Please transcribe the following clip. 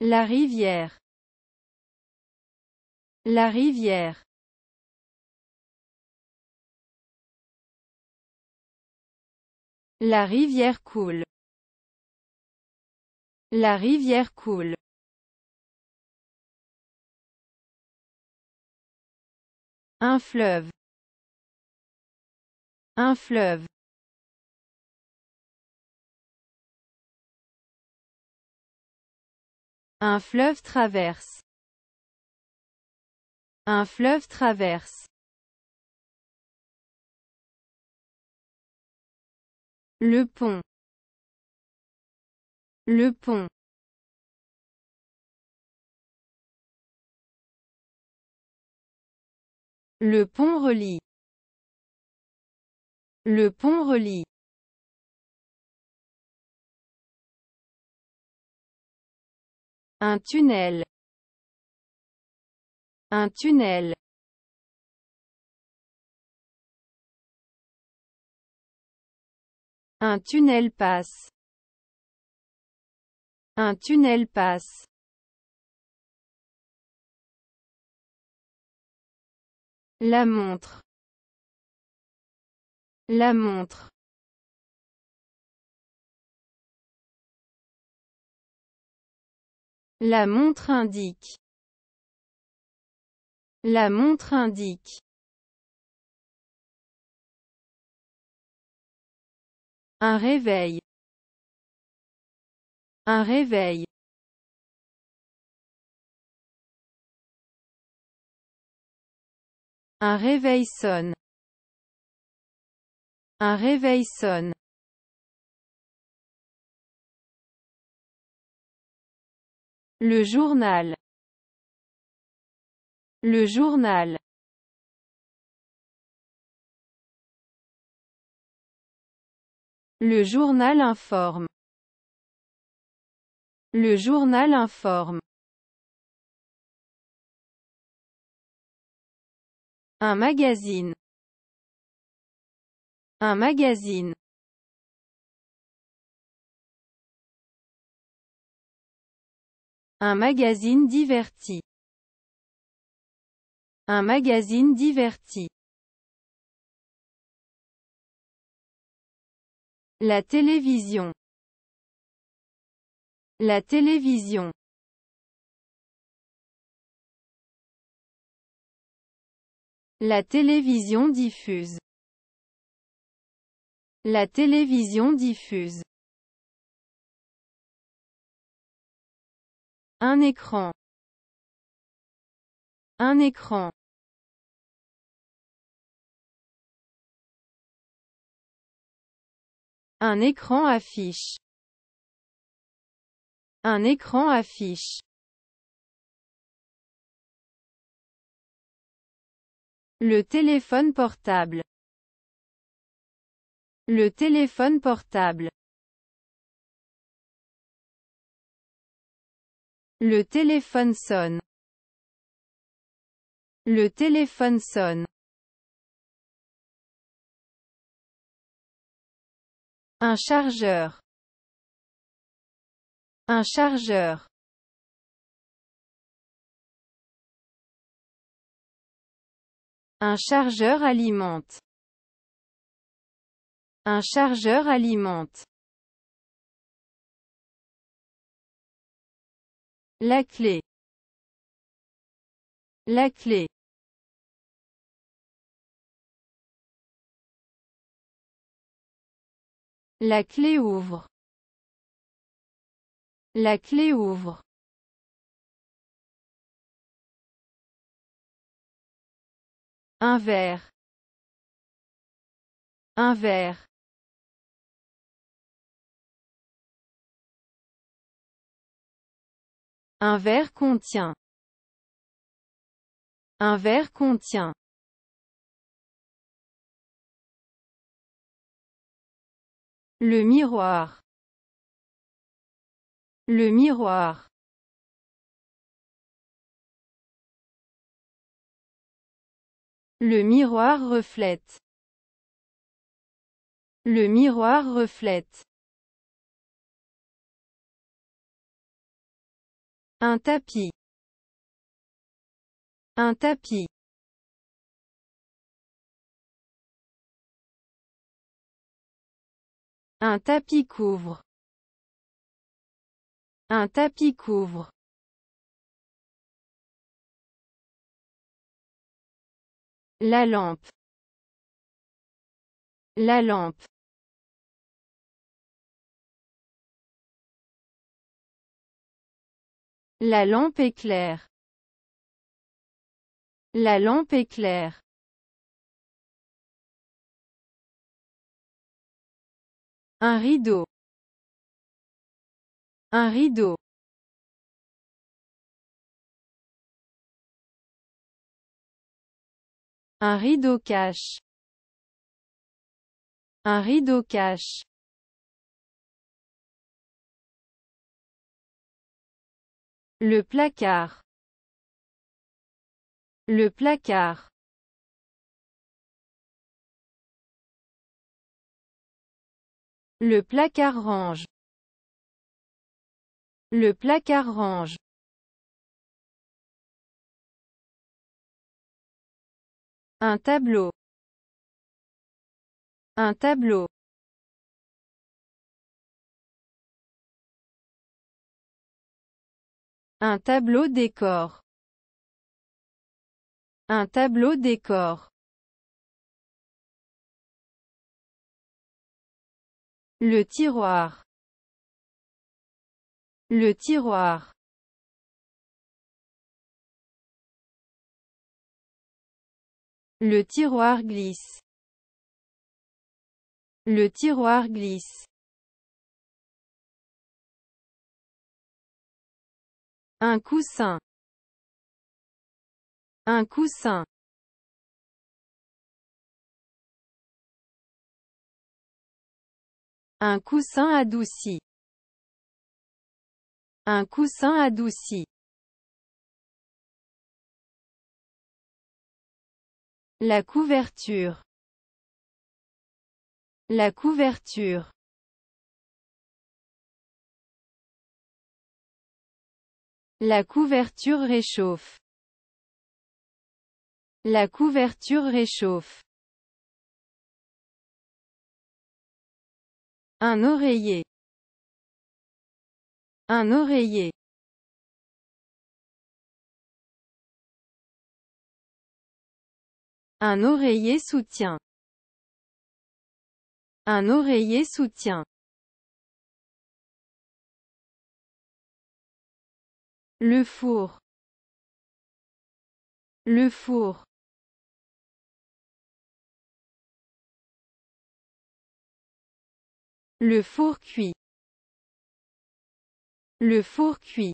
La rivière. La rivière. La rivière coule. La rivière coule. Un fleuve. Un fleuve. Un fleuve traverse. Un fleuve traverse. Le pont. Le pont. Le pont relie. Le pont relie. Un tunnel. Un tunnel. Un tunnel passe. Un tunnel passe. La montre. La montre. La montre indique. La montre indique. Un réveil. Un réveil. Un réveil sonne. Un réveil sonne. Le journal. Le journal. Le journal informe. Le journal informe. Un magazine. Un magazine. Un magazine diverti. Un magazine diverti. La télévision. La télévision. La télévision diffuse. La télévision diffuse. Un écran. Un écran. Un écran affiche. Un écran affiche. Le téléphone portable. Le téléphone portable. Le téléphone sonne. Le téléphone sonne. Un chargeur. Un chargeur. Un chargeur alimente. Un chargeur alimente. La clé. La clé. La clé ouvre. La clé ouvre. Un verre. Un verre. Un verre contient. Un verre contient. Le miroir. Le miroir. Le miroir reflète. Le miroir reflète. Un tapis. Un tapis. Un tapis couvre. Un tapis couvre. La lampe. La lampe. La lampe est La lampe éclaire. Un rideau. Un rideau. Un rideau cache. Un rideau cache. Le placard. Le placard. Le placard range. Le placard range. Un tableau. Un tableau. Un tableau décor. Un tableau décor. Le tiroir. Le tiroir. Le tiroir glisse. Le tiroir glisse. Un coussin. Un coussin. Un coussin adouci. Un coussin adouci. La couverture. La couverture. La couverture réchauffe. La couverture réchauffe. Un oreiller. Un oreiller. Un oreiller soutient. Un oreiller soutient. Le four. Le four. Le four cuit. Le four cuit.